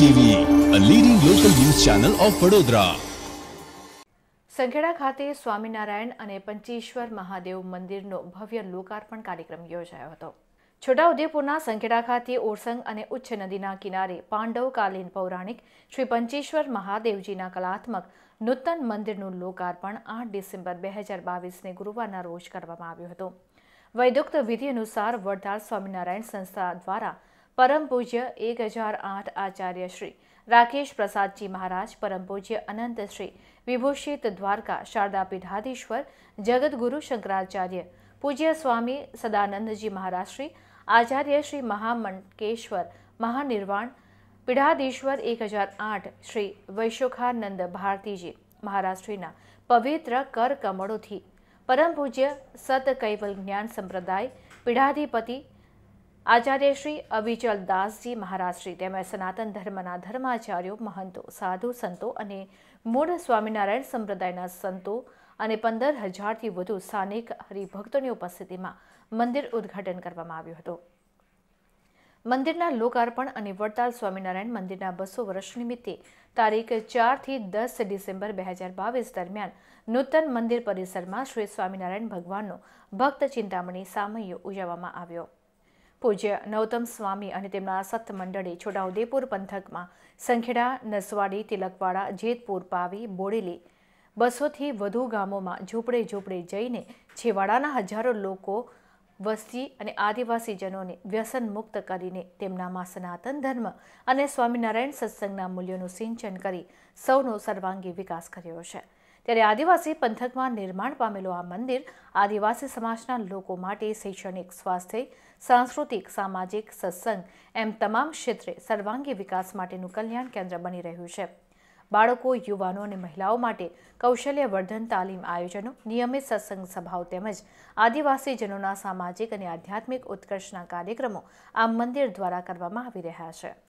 TV a leading local news channel of Vadodara Sankheda ખાતે સ્વામિનારાયણ અને પંચેશ્વર મહાદેવ મંદિરનો ભવ્ય લોકાર્પણ કાર્યક્રમ યોજાયો હતો છોટાઉદેપુરના સંખેડા ખાતે ઓરસંગ અને ઉચ્ચ નદીના કિનારે પાંડવકાલીન પૌરાણિક શ્રી પંચેશ્વર મહાદેવજીના કલાત્મક નૂતન મંદિરનું લોકાર્પણ આઠ ડિસેમ્બર બે હજાર બાવીસને ગુરુવારના રોજ કરવામાં આવ્યું હતું વૈદુક્ત વિધિ અનુસાર વડતાલ સ્વામિનારાયણ સંસ્થા દ્વારા પરમ પૂજ્ય એક હજાર આઠ આચાર્ય શ્રી રાકેશ પ્રસાદજી મહારાજ પરમ પૂજ્ય અનંત શ્રી વિભૂષિત દ્વારકા શારદા પીઠાધીશ્વર જગદગુરુ શંકરાચાર્ય પૂજ્ય સ્વામી સદાનંદજી મહારાજ શ્રી આચાર્ય શ્રી મહામંકેશ્વર મહાનિર્વાણ પીઢાધીશ્વર એક હજાર આઠ શ્રી વૈશોખાનંદ ભારતીજી મહારાષ્ટ્રીના પવિત્ર કર કમળોથી પરમ પૂજ્ય સત કૈવલ જ્ઞાન સંપ્રદાય પીઢાધિપતિ આચાર્યશ્રી શ્રી અવિચલ દાસજી મહારાજશ્રી તેમજ સનાતન ધર્મના ધર્માચાર્યો મહંતો સાધુ સંતો અને મૂળ સ્વામિનારાયણ સંપ્રદાયના સંતો અને પંદર હજારથી વધુ સ્થાનિક હરિભક્તોની ઉપસ્થિતિમાં મંદિર ઉદ્ઘાટન કરવામાં આવ્યું હતું મંદિરના લોકાર્પણ અને વડતાલ સ્વામિનારાયણ મંદિરના બસો વર્ષ નિમિત્તે તારીખ ચારથી દસ ડિસેમ્બર બે હજાર બાવીસ દરમિયાન નૂતન મંદિર પરિસરમાં શ્રી સ્વામિનારાયણ ભગવાનનો ભક્ત ચિંતામણી સામયો ઉજવવામાં આવ્યો પૂજ્ય નવતમ સ્વામી અને તેમના સત્મંડળે છોટાઉદેપુર પંથકમાં સંખેડા નસવાડી તિલકવાડા જેતપુર પાવી બોડેલી બસોથી વધુ ગામોમાં ઝૂંપડે ઝૂંપડે જઈને છેવાડાના હજારો લોકો વસ્તી અને આદિવાસીજનોને વ્યસન મુક્ત કરીને તેમનામાં સનાતન ધર્મ અને સ્વામિનારાયણ સત્સંગના મૂલ્યોનું સિંચન કરી સૌનો સર્વાંગી વિકાસ કર્યો છે ત્યારે આદિવાસી પંથકમાં નિર્માણ પામેલું આ મંદિર આદિવાસી સમાજના લોકો માટે શૈક્ષણિક સ્વાસ્થ્ય સાંસ્કૃતિક સામાજિક સત્સંગ એમ તમામ ક્ષેત્રે સર્વાંગી વિકાસ માટેનું કલ્યાણ કેન્દ્ર બની રહ્યું છે બાળકો યુવાનો અને મહિલાઓ માટે કૌશલ્ય વર્ધન તાલીમ આયોજનો નિયમિત સત્સંગ સભાઓ તેમજ આદિવાસીજનોના સામાજિક અને આધ્યાત્મિક ઉત્કર્ષના કાર્યક્રમો આ મંદિર દ્વારા કરવામાં આવી રહ્યા છે